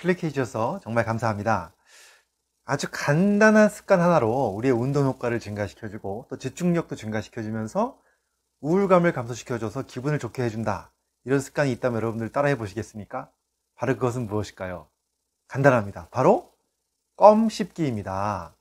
클릭해 주셔서 정말 감사합니다. 아주 간단한 습관 하나로 우리의 운동 효과를 증가시켜주고 또 집중력도 증가시켜주면서 우울감을 감소시켜줘서 기분을 좋게 해준다. 이런 습관이 있다면 여러분들 따라해 보시겠습니까? 바로 그것은 무엇일까요? 간단합니다. 바로 껌 씹기입니다.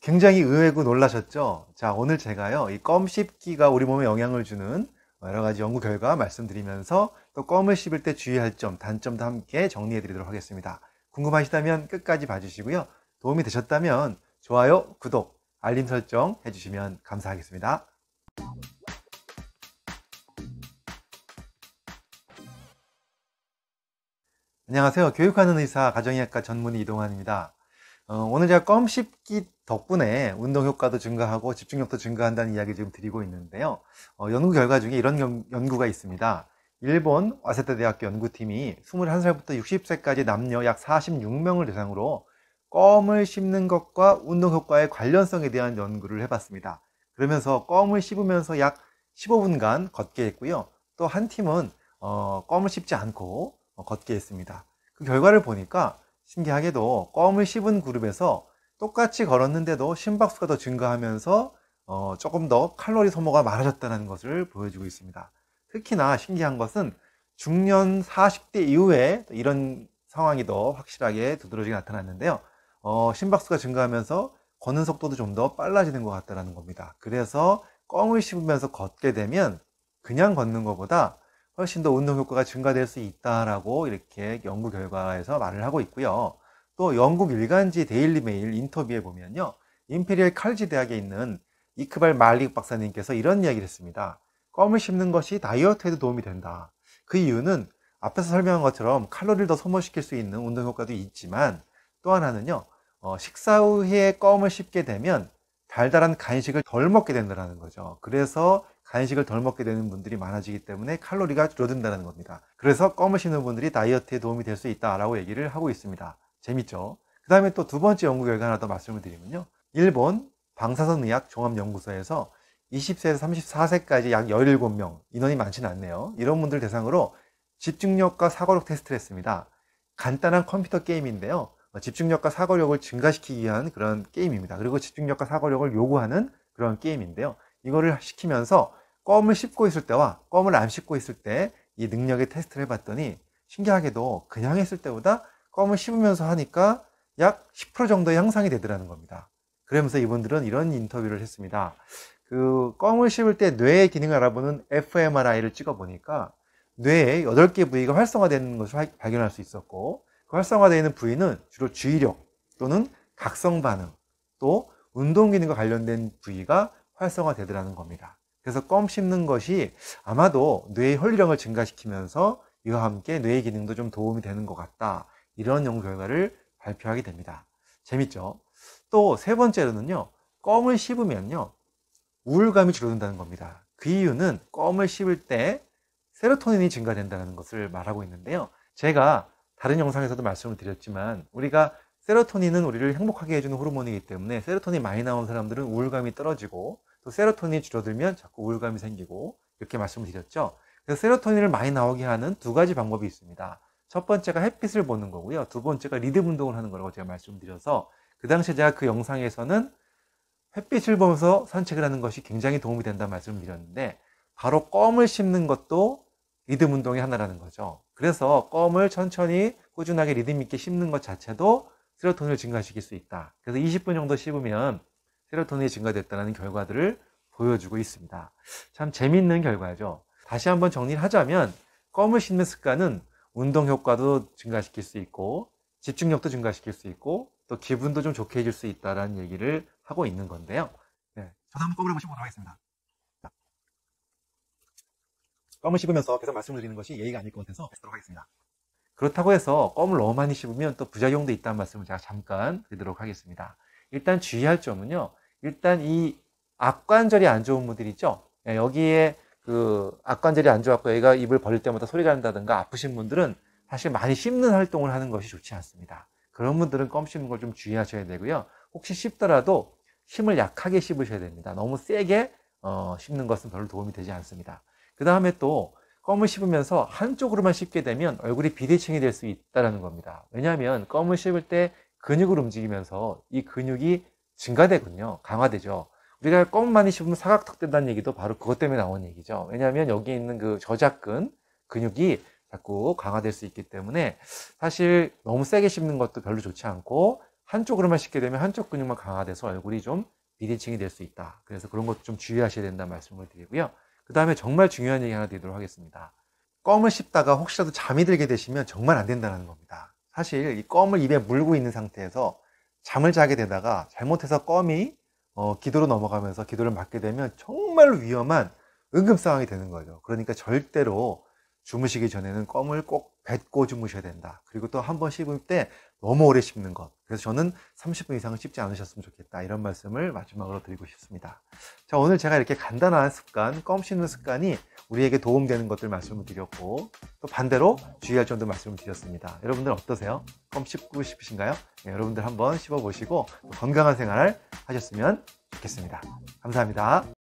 굉장히 의외고 놀라셨죠? 자, 오늘 제가요, 이 껌 씹기가 우리 몸에 영향을 주는 뭐 여러 가지 연구 결과 말씀드리면서 또 껌을 씹을 때 주의할 점, 단점도 함께 정리해 드리도록 하겠습니다. 궁금하시다면 끝까지 봐주시고요. 도움이 되셨다면 좋아요, 구독, 알림 설정 해주시면 감사하겠습니다. 안녕하세요. 교육하는 의사 가정의학과 전문의 이동환입니다. 어, 오늘 제가 껌 씹기 덕분에 운동 효과도 증가하고 집중력도 증가한다는 이야기 지금 드리고 있는데요. 어, 연구 결과 중에 이런 연, 연구가 있습니다. 일본 와세타 대학교 연구팀이 21살부터 60세까지 남녀 약 46명을 대상으로 껌을 씹는 것과 운동 효과의 관련성에 대한 연구를 해봤습니다. 그러면서 껌을 씹으면서 약 15분간 걷게 했고요. 또 한 팀은 어, 껌을 씹지 않고 어, 걷게 했습니다. 그 결과를 보니까 신기하게도 껌을 씹은 그룹에서 똑같이 걸었는데도 심박수가 더 증가하면서 어, 조금 더 칼로리 소모가 많아졌다는 것을 보여주고 있습니다. 특히나 신기한 것은 중년 40대 이후에 이런 상황이 더 확실하게 두드러지게 나타났는데요. 어, 심박수가 증가하면서 걷는 속도도 좀 더 빨라지는 것 같다는 겁니다. 그래서 껌을 씹으면서 걷게 되면 그냥 걷는 것보다 훨씬 더 운동 효과가 증가될 수 있다라고 이렇게 연구 결과에서 말을 하고 있고요. 또 영국 일간지 데일리메일 인터뷰에 보면요. 임페리얼 칼리지 대학에 있는 이크발 말릭 박사님께서 이런 이야기를 했습니다. 껌을 씹는 것이 다이어트에도 도움이 된다. 그 이유는 앞에서 설명한 것처럼 칼로리를 더 소모시킬 수 있는 운동 효과도 있지만 또 하나는요. 어, 식사 후에 껌을 씹게 되면 달달한 간식을 덜 먹게 된다는 거죠. 그래서 간식을 덜 먹게 되는 분들이 많아지기 때문에 칼로리가 줄어든다는 겁니다. 그래서 껌을 씹는 분들이 다이어트에 도움이 될 수 있다라고 얘기를 하고 있습니다. 재밌죠? 그 다음에 또 두 번째 연구 결과 하나 더 말씀을 드리면요. 일본 방사선 의학 종합연구소에서 20세에서 34세까지 약 17명, 인원이 많지는 않네요. 이런 분들 대상으로 집중력과 사고력 테스트를 했습니다. 간단한 컴퓨터 게임인데요. 어, 집중력과 사고력을 증가시키기 위한 그런 게임입니다. 그리고 집중력과 사고력을 요구하는 그런 게임인데요. 이거를 시키면서 껌을 씹고 있을 때와 껌을 안 씹고 있을 때 이 능력의 테스트를 해봤더니 신기하게도 그냥 했을 때보다 껌을 씹으면서 하니까 약 10% 정도의 향상이 되더라는 겁니다. 그러면서 이분들은 이런 인터뷰를 했습니다. 그 껌을 씹을 때 뇌의 기능을 알아보는 fMRI를 찍어 보니까 뇌의 8개 부위가 활성화되는 것을 발견할 수 있었고 그 활성화되어 있는 부위는 주로 주의력 또는 각성 반응 또 운동 기능과 관련된 부위가 활성화되더라는 겁니다. 그래서 껌 씹는 것이 아마도 뇌의 혈류량을 증가시키면서 이와 함께 뇌의 기능도 좀 도움이 되는 것 같다. 이런 연구 결과를 발표하게 됩니다. 재밌죠? 또 세 번째로는요. 껌을 씹으면요. 우울감이 줄어든다는 겁니다. 그 이유는 껌을 씹을 때 세로토닌이 증가된다는 것을 말하고 있는데요. 제가 다른 영상에서도 말씀을 드렸지만 우리가 세로토닌은 우리를 행복하게 해주는 호르몬이기 때문에 세로토닌 많이 나온 사람들은 우울감이 떨어지고 또 세로토닌이 줄어들면 자꾸 우울감이 생기고 이렇게 말씀을 드렸죠. 그래서 세로토닌을 많이 나오게 하는 두 가지 방법이 있습니다. 첫 번째가 햇빛을 보는 거고요. 두 번째가 리듬 운동을 하는 거라고 제가 말씀드려서 그 당시에 제가 그 영상에서는 햇빛을 보면서 산책을 하는 것이 굉장히 도움이 된다 말씀을 드렸는데 바로 껌을 씹는 것도 리듬 운동의 하나라는 거죠. 그래서 껌을 천천히 꾸준하게 리듬 있게 씹는 것 자체도 세로토닌을 증가시킬 수 있다. 그래서 20분 정도 씹으면 세로토닌이 증가됐다는 결과들을 보여주고 있습니다. 참 재미있는 결과죠. 다시 한번 정리를 하자면 껌을 씹는 습관은 운동 효과도 증가시킬 수 있고 집중력도 증가시킬 수 있고 또 기분도 좀 좋게 해줄 수 있다라는 얘기를 하고 있는 건데요. 네, 저도 한번 껌을 보시보도록 하겠습니다. 껌을 씹으면서 계속 말씀드리는 것이 예의가 아닐 것 같아서 뵙도록 하겠습니다. 그렇다고 해서 껌을 너무 많이 씹으면 또 부작용도 있다는 말씀을 제가 잠깐 드리도록 하겠습니다. 일단 주의할 점은요. 일단 이 악관절이 안 좋은 분들 있죠? 네, 여기에 그 악관절이 안 좋았고 애가 입을 벌릴 때마다 소리가 난다든가 아프신 분들은 사실 많이 씹는 활동을 하는 것이 좋지 않습니다. 그런 분들은 껌 씹는 걸 좀 주의하셔야 되고요. 혹시 씹더라도 힘을 약하게 씹으셔야 됩니다. 너무 세게 어, 씹는 것은 별로 도움이 되지 않습니다. 그 다음에 또 껌을 씹으면서 한쪽으로만 씹게 되면 얼굴이 비대칭이 될 수 있다는 겁니다. 왜냐하면 껌을 씹을 때 근육을 움직이면서 이 근육이 증가되군요. 강화되죠. 우리가 껌 많이 씹으면 사각턱 된다는 얘기도 바로 그것 때문에 나온 얘기죠. 왜냐하면 여기 있는 그 저작근 근육이 자꾸 강화될 수 있기 때문에 사실 너무 세게 씹는 것도 별로 좋지 않고 한쪽으로만 씹게 되면 한쪽 근육만 강화돼서 얼굴이 좀 비대칭이 될 수 있다. 그래서 그런 것도 좀 주의하셔야 된다는 말씀을 드리고요. 그 다음에 정말 중요한 얘기 하나 드리도록 하겠습니다. 껌을 씹다가 혹시라도 잠이 들게 되시면 정말 안 된다는 겁니다. 사실 이 껌을 입에 물고 있는 상태에서 잠을 자게 되다가 잘못해서 껌이 어, 기도로 넘어가면서 기도를 맡게 되면 정말 위험한 응급 상황이 되는 거죠. 그러니까 절대로 주무시기 전에는 껌을 꼭 뱉고 주무셔야 된다. 그리고 또 한 번 씹을 때 너무 오래 씹는 것. 그래서 저는 30분 이상은 씹지 않으셨으면 좋겠다. 이런 말씀을 마지막으로 드리고 싶습니다. 자, 오늘 제가 이렇게 간단한 습관, 껌 씹는 습관이 우리에게 도움되는 것들 말씀을 드렸고, 또 반대로 주의할 점도 말씀을 드렸습니다. 여러분들 어떠세요? 껌 씹고 싶으신가요? 네, 여러분들 한번 씹어보시고 건강한 생활을 하셨으면 좋겠습니다. 감사합니다.